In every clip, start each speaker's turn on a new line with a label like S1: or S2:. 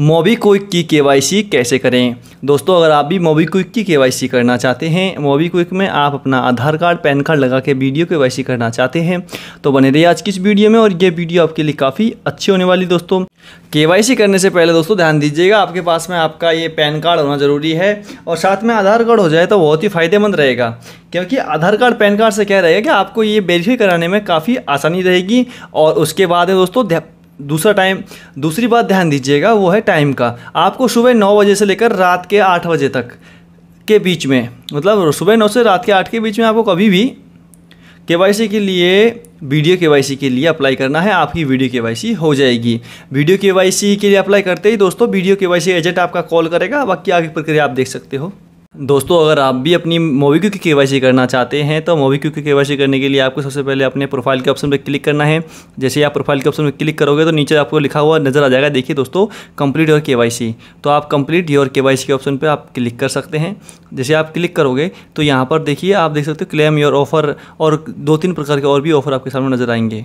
S1: MobiKwik की KYC कैसे करें दोस्तों अगर आप भी मोबीक्विक की केवाईसी करना चाहते हैं मोबीक्विक में आप अपना आधार कार्ड पैन कार्ड लगा के वीडियो केवाईसी करना चाहते हैं तो बने रहिए आज की इस वीडियो में और ये वीडियो आपके लिए काफ़ी अच्छी होने वाली दोस्तों केवाईसी करने से पहले दोस्तों ध्यान दीजिएगा आपके पास में आपका ये पैन कार्ड होना ज़रूरी है और साथ में आधार कार्ड हो जाए तो बहुत ही फ़ायदेमंद रहेगा क्योंकि आधार कार्ड पैन कार्ड से क्या रहेगा कि आपको ये वेरीफाई कराने में काफ़ी आसानी रहेगी और उसके बाद है दोस्तों दूसरा टाइम दूसरी बात ध्यान दीजिएगा वो है टाइम का आपको सुबह नौ बजे से लेकर रात के आठ बजे तक के बीच में मतलब सुबह नौ से रात के आठ के बीच में आपको कभी भी के के लिए वीडियो के के लिए अप्लाई करना है आपकी वीडियो के हो जाएगी वीडियो के के लिए अप्लाई करते ही दोस्तों वीडियो के एजेंट आपका कॉल करेगा बाकी आगे प्रक्रिया आप देख सकते हो दोस्तों अगर आप भी अपनी मोबी क्यू की के करना चाहते हैं तो मोबी क्यू की के करने के लिए आपको सबसे पहले अपने प्रोफाइल के ऑप्शन पर क्लिक करना है जैसे आप प्रोफाइल के ऑप्शन पर क्लिक करोगे तो नीचे आपको लिखा हुआ नज़र आ जाएगा देखिए दोस्तों कंप्लीट योर के तो आप कंप्लीट योर के के ऑप्शन पर आप क्लिक कर सकते हैं जैसे आप क्लिक करोगे तो यहाँ पर देखिए आप देख सकते हो क्लेम योर ऑफ़र और दो तीन प्रकार के और भी ऑफ़र आपके सामने नज़र आएंगे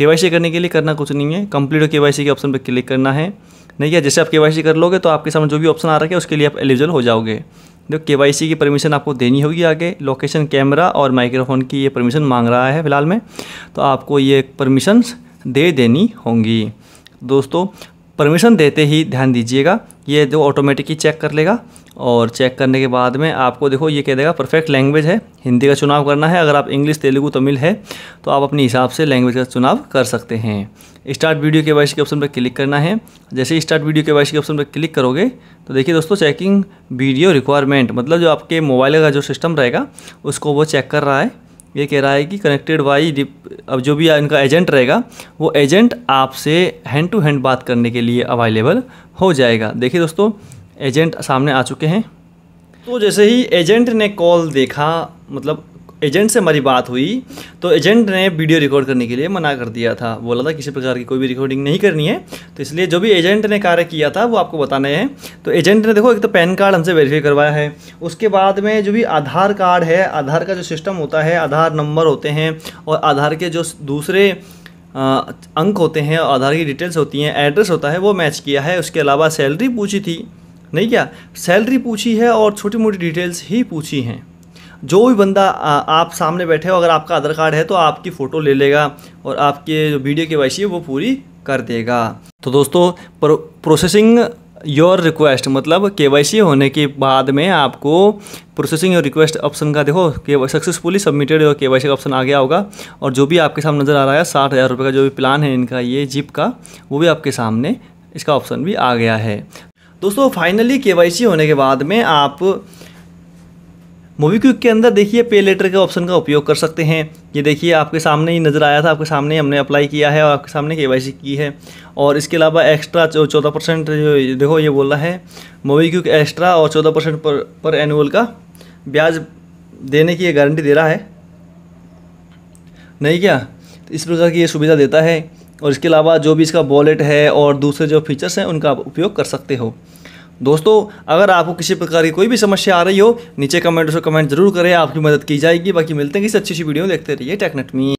S1: के करने के लिए करना कुछ नहीं है कंप्लीट के के ऑप्शन पर क्लिक करना है नहीं क्या जैसे आप के कर लोगे तो आपके सामने जो भी ऑप्शन आ रहा है उसके लिए आप एलिजिबल हो जाओगे जो के की परमिशन आपको देनी होगी आगे लोकेशन कैमरा और माइक्रोफोन की ये परमिशन मांग रहा है फ़िलहाल में तो आपको ये परमिशन दे देनी होंगी दोस्तों परमिशन देते ही ध्यान दीजिएगा ये जो ऑटोमेटिकली चेक कर लेगा और चेक करने के बाद में आपको देखो ये कह देगा परफेक्ट लैंग्वेज है हिंदी का चुनाव करना है अगर आप इंग्लिश तेलुगू तमिल है तो आप अपने हिसाब से लैंग्वेज का चुनाव कर सकते हैं स्टार्ट वीडियो के वाइस के ऑप्शन पर क्लिक करना है जैसे ही स्टार्ट वीडियो के वाइस के ऑप्शन पर क्लिक करोगे तो देखिए दोस्तों चेकिंग वीडियो रिक्वायरमेंट मतलब जो आपके मोबाइल का जो सिस्टम रहेगा उसको वो चेक कर रहा है ये कह रहा है कि कनेक्टेड वाई अब जो भी इनका एजेंट रहेगा वो एजेंट आपसे हैंड टू हैंड बात करने के लिए अवेलेबल हो जाएगा देखिए दोस्तों एजेंट सामने आ चुके हैं तो जैसे ही एजेंट ने कॉल देखा मतलब एजेंट से हमारी बात हुई तो एजेंट ने वीडियो रिकॉर्ड करने के लिए मना कर दिया था बोला था किसी प्रकार की कोई भी रिकॉर्डिंग नहीं करनी है तो इसलिए जो भी एजेंट ने कार्य किया था वो आपको बताने हैं तो एजेंट ने देखो एक तो पैन कार्ड हमसे वेरीफाई करवाया है उसके बाद में जो भी आधार कार्ड है आधार का जो सिस्टम होता है आधार नंबर होते हैं और आधार के जो दूसरे अंक होते हैं आधार की डिटेल्स होती हैं एड्रेस होता है वो मैच किया है उसके अलावा सैलरी पूछी थी नहीं क्या सैलरी पूछी है और छोटी मोटी डिटेल्स ही पूछी हैं जो भी बंदा आप सामने बैठे हो अगर आपका आधार कार्ड है तो आपकी फ़ोटो ले लेगा और आपके जो वीडियो के वैसी है वो पूरी कर देगा तो दोस्तों प्रो, प्रोसेसिंग योर रिक्वेस्ट मतलब के होने के बाद में आपको प्रोसेसिंग योर रिक्वेस्ट ऑप्शन का देखो के successfully submitted your K Y का ऑप्शन आ गया होगा और जो भी आपके सामने नज़र आ रहा है साठ हज़ार रुपये का जो भी प्लान है इनका ये जिप का वो भी आपके सामने इसका ऑप्शन भी आ गया है दोस्तों फाइनली के होने के बाद में आप मूवी क्विक के अंदर देखिए पे लेटर के ऑप्शन का उपयोग कर सकते हैं ये देखिए आपके सामने ही नज़र आया था आपके सामने हमने अप्लाई किया है और आपके सामने के की है और इसके अलावा एक्स्ट्रा चौदह परसेंट जो देखो ये बोल रहा है मूवी क्विक एक्स्ट्रा और चौदह परसेंट पर, पर एनुअल का ब्याज देने की ये गारंटी दे रहा है नहीं क्या तो इस प्रकार की ये सुविधा देता है और इसके अलावा जो भी इसका वॉलेट है और दूसरे जो फीचर्स हैं उनका आप उपयोग कर सकते हो दोस्तों अगर आपको किसी प्रकार की कोई भी समस्या आ रही हो नीचे कमेंट से कमेंट जरूर करें आपकी मदद की जाएगी बाकी मिलते हैं किसी अच्छी सी वीडियो देखते रहिए टेक्नेटमी में